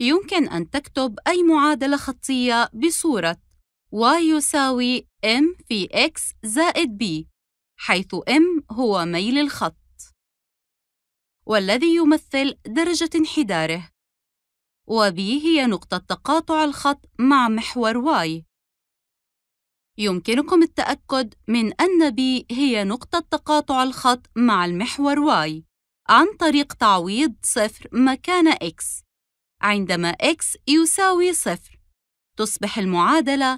يمكن أن تكتب أي معادلة خطية بصورة y يساوي m في x زائد b حيث m هو ميل الخط والذي يمثل درجة انحداره وb هي نقطة تقاطع الخط مع محور y يمكنكم التأكد من أن b هي نقطة تقاطع الخط مع المحور y عن طريق تعويض صفر مكان x عندما x يساوي صفر تصبح المعادلة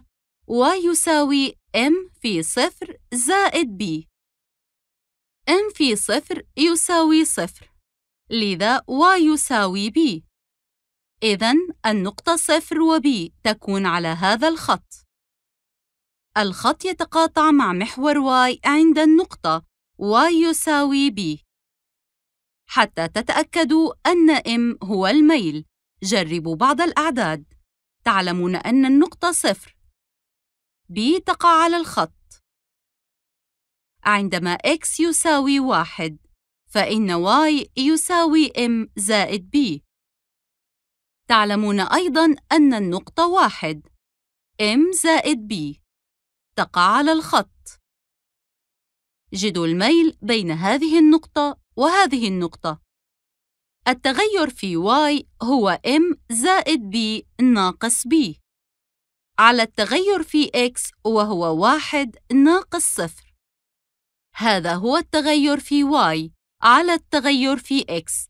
y يساوي m في صفر زائد b m في صفر يساوي صفر لذا y يساوي b إذا النقطة صفر و b تكون على هذا الخط الخط يتقاطع مع محور y عند النقطة y يساوي b حتى تتأكدوا أن m هو الميل جربوا بعض الأعداد تعلمون أن النقطة صفر B تقع على الخط عندما x يساوي واحد فإن y يساوي m زائد b تعلمون أيضاً أن النقطة واحد m زائد b تقع على الخط جدوا الميل بين هذه النقطة وهذه النقطة التغير في y هو m زائد b ناقص b على التغير في x وهو واحد ناقص صفر هذا هو التغير في y على التغير في x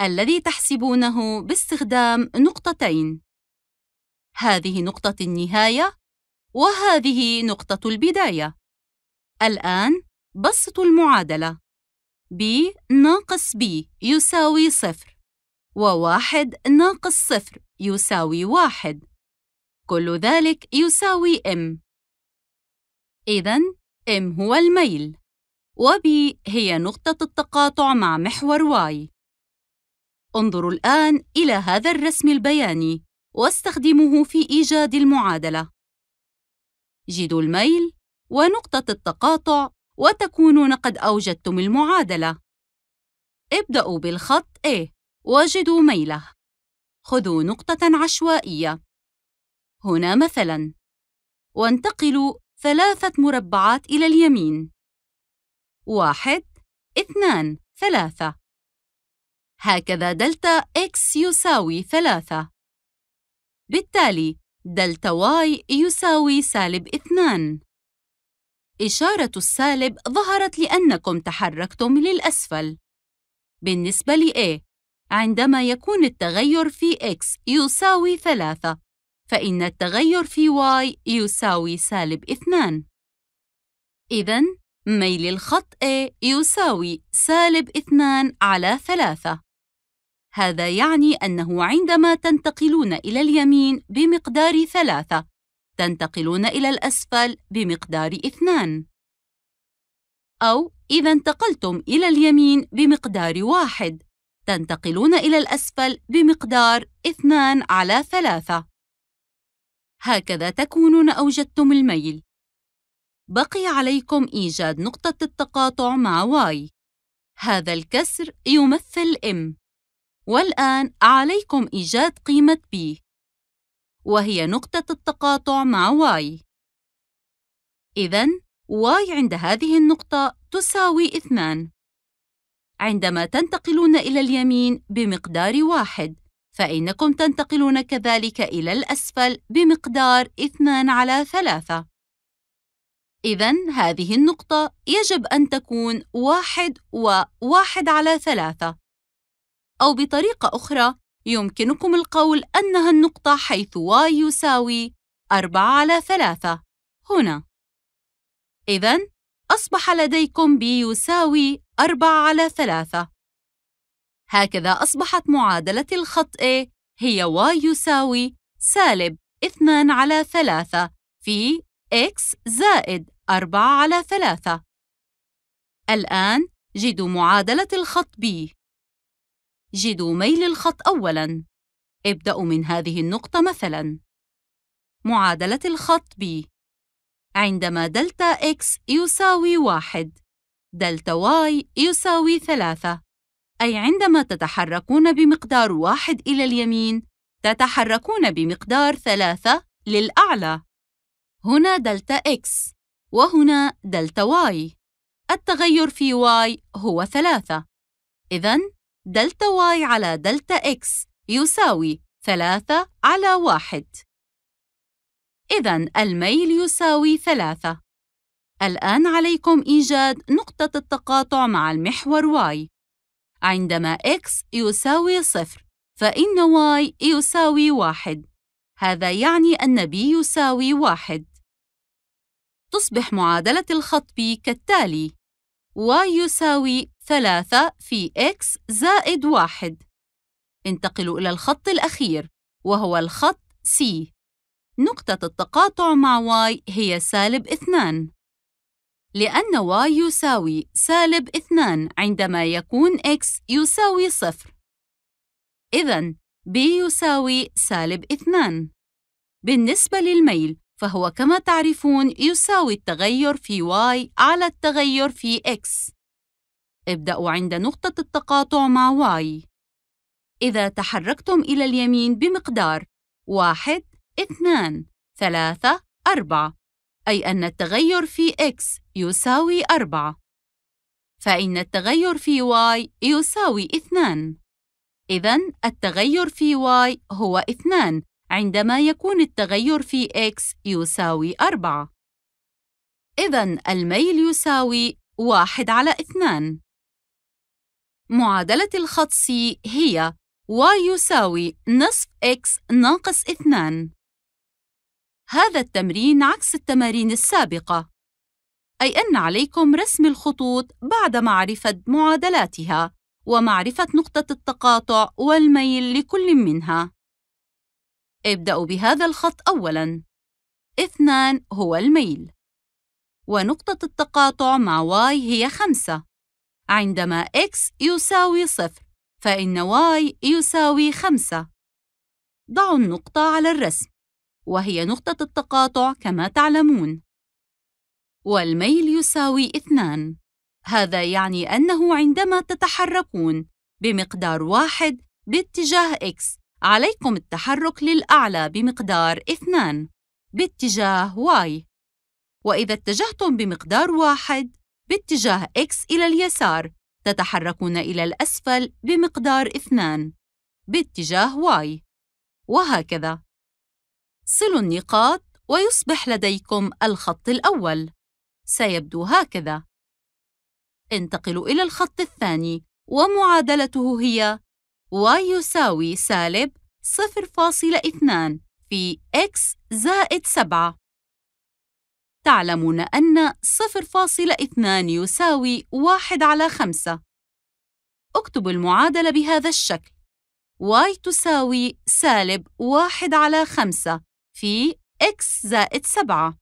الذي تحسبونه باستخدام نقطتين هذه نقطة النهاية وهذه نقطة البداية الآن بسطوا المعادلة b ناقص b يساوي صفر وواحد ناقص صفر يساوي واحد كل ذلك يساوي m إذا m هو الميل وB هي نقطة التقاطع مع محور y انظروا الآن إلى هذا الرسم البياني واستخدموه في إيجاد المعادلة جدوا الميل ونقطة التقاطع وتكونون قد أوجدتم المعادلة. ابدأوا بالخط A واجدوا ميله. خذوا نقطة عشوائية. هنا مثلاً، وانتقلوا ثلاثة مربعات إلى اليمين. واحد، اثنان، ثلاثة. هكذا دلتا x يساوي ثلاثة. بالتالي، دلتا y يساوي سالب اثنان. إشارة السالب ظهرت لأنكم تحركتم للأسفل. بالنسبة لـ A، عندما يكون التغير في x يساوي 3، فإن التغير في y يساوي سالب 2. إذن ميل الخط A يساوي سالب 2 على 3. هذا يعني أنه عندما تنتقلون إلى اليمين بمقدار 3، تنتقلون إلى الأسفل بمقدار اثنان أو إذا انتقلتم إلى اليمين بمقدار واحد تنتقلون إلى الأسفل بمقدار اثنان على ثلاثة هكذا تكونون أوجدتم الميل بقي عليكم إيجاد نقطة التقاطع مع واي هذا الكسر يمثل M والآن عليكم إيجاد قيمة B وهي نقطة التقاطع مع y. إذا y عند هذه النقطة تساوي 2. عندما تنتقلون إلى اليمين بمقدار واحد، فإنكم تنتقلون كذلك إلى الأسفل بمقدار 2 على 3. إذا هذه النقطة يجب أن تكون واحد وواحد على ثلاثة، أو بطريقة أخرى يمكنكم القول أنها النقطة حيث y يساوي 4 على 3 هنا. إذا أصبح لديكم b يساوي 4 على 3. هكذا أصبحت معادلة الخط A هي y يساوي سالب 2 على 3 في x زائد 4 على 3. الآن جدوا معادلة الخط B. جدوا ميل الخط أولاً. ابدأوا من هذه النقطة مثلاً. معادلة الخط B عندما دلتا x يساوي واحد، دلتا y يساوي ثلاثة، أي عندما تتحركون بمقدار واحد إلى اليمين، تتحركون بمقدار ثلاثة للأعلى. هنا دلتا x، وهنا دلتا y. التغير في y هو ثلاثة. إذن دلتا y على دلتا x يساوي 3 على 1 إذا الميل يساوي 3 الآن عليكم إيجاد نقطة التقاطع مع المحور y عندما x يساوي 0 فإن y يساوي 1 هذا يعني أن b يساوي 1 تصبح معادلة الخط بي كالتالي y يساوي ثلاثة في x زائد واحد انتقلوا إلى الخط الأخير وهو الخط C نقطة التقاطع مع y هي سالب اثنان لأن y يساوي سالب اثنان عندما يكون x يساوي صفر إذا b يساوي سالب اثنان بالنسبة للميل فهو كما تعرفون يساوي التغير في y على التغير في x ابدأوا عند نقطة التقاطع مع Y إذا تحركتم إلى اليمين بمقدار واحد اثنان ثلاثة أربعة أي أن التغير في X يساوي أربعة فإن التغير في Y يساوي اثنان إذا التغير في Y هو اثنان عندما يكون التغير في X يساوي أربعة إذا الميل يساوي واحد على اثنان معادلة الخط C هي y يساوي نصف x ناقص 2 هذا التمرين عكس التمارين السابقة أي أن عليكم رسم الخطوط بعد معرفة معادلاتها ومعرفة نقطة التقاطع والميل لكل منها ابدأوا بهذا الخط أولاً 2 هو الميل ونقطة التقاطع مع y هي 5 عندما x يساوي صفر فإن y يساوي خمسة ضعوا النقطة على الرسم وهي نقطة التقاطع كما تعلمون والميل يساوي اثنان هذا يعني أنه عندما تتحركون بمقدار واحد باتجاه x عليكم التحرك للأعلى بمقدار اثنان باتجاه y وإذا اتجهتم بمقدار واحد باتجاه X إلى اليسار تتحركون إلى الأسفل بمقدار 2 باتجاه Y وهكذا صلوا النقاط ويصبح لديكم الخط الأول سيبدو هكذا انتقلوا إلى الخط الثاني ومعادلته هي y يساوي سالب 0.2 في x زائد 7 تعلمون أن 0.2 يساوي 1 على 5 اكتب المعادلة بهذا الشكل y تساوي سالب 1 على 5 في x زائد 7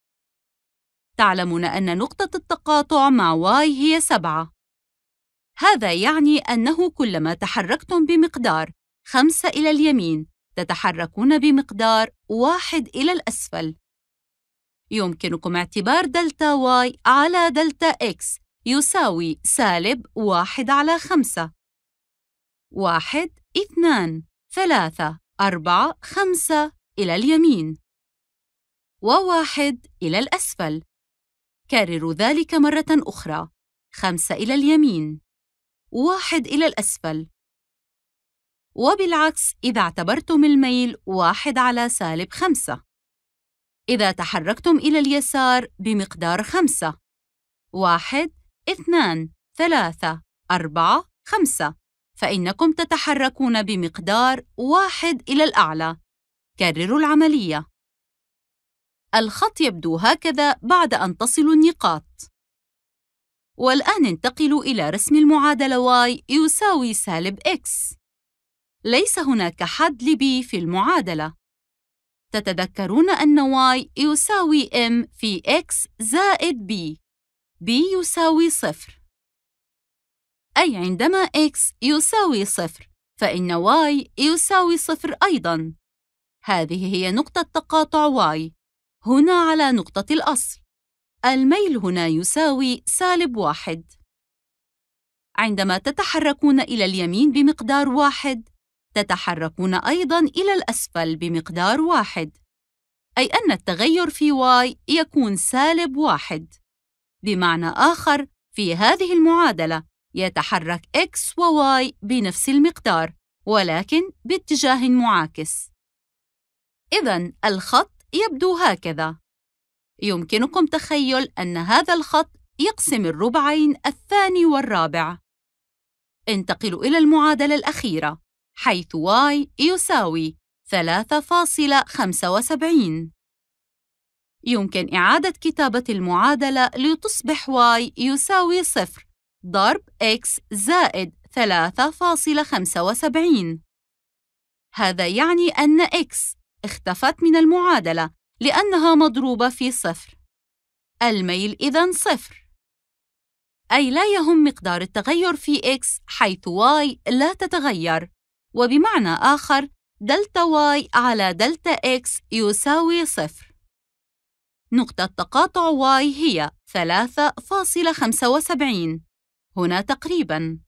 تعلمون أن نقطة التقاطع مع y هي 7 هذا يعني أنه كلما تحركتم بمقدار 5 إلى اليمين تتحركون بمقدار 1 إلى الأسفل يمكنكم اعتبار دلتا واي على دلتا إكس يساوي سالب واحد على خمسة واحد اثنان ثلاثة أربعة خمسة إلى اليمين وواحد إلى الأسفل كرروا ذلك مرة أخرى خمسة إلى اليمين واحد إلى الأسفل وبالعكس إذا اعتبرتم الميل واحد على سالب خمسة إذا تحركتم إلى اليسار بمقدار خمسة واحد اثنان ثلاثة أربعة خمسة فإنكم تتحركون بمقدار واحد إلى الأعلى كرروا العملية الخط يبدو هكذا بعد أن تصلوا النقاط والآن انتقلوا إلى رسم المعادلة y يساوي سالب x ليس هناك حد لبي في المعادلة تتذكرون أن y يساوي m في x زائد b b يساوي صفر أي عندما x يساوي صفر فإن y يساوي صفر أيضاً هذه هي نقطة تقاطع y هنا على نقطة الأصل الميل هنا يساوي سالب واحد عندما تتحركون إلى اليمين بمقدار واحد تتحركون أيضاً إلى الأسفل بمقدار واحد، أي أن التغير في y يكون سالب واحد. بمعنى آخر، في هذه المعادلة يتحرك x و y بنفس المقدار، ولكن باتجاه معاكس. إذا الخط يبدو هكذا. يمكنكم تخيل أن هذا الخط يقسم الربعين الثاني والرابع. انتقلوا إلى المعادلة الأخيرة. حيث y يساوي 3.75 يمكن إعادة كتابة المعادلة لتصبح y يساوي 0 ضرب x زائد 3.75 هذا يعني أن x اختفت من المعادلة لأنها مضروبة في صفر الميل إذا صفر أي لا يهم مقدار التغير في x حيث y لا تتغير وبمعنى آخر دلتا y على دلتا x يساوي صفر. نقطة تقاطع y هي 3.75 هنا تقريباً.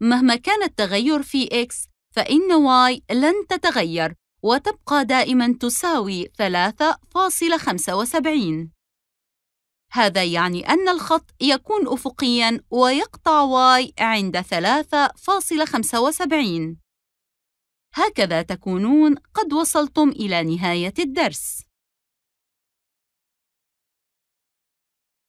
مهما كان التغير في x فإن y لن تتغير وتبقى دائماً تساوي 3.75. هذا يعني أن الخط يكون أفقياً ويقطع y عند 3.75 هكذا تكونون قد وصلتم إلى نهاية الدرس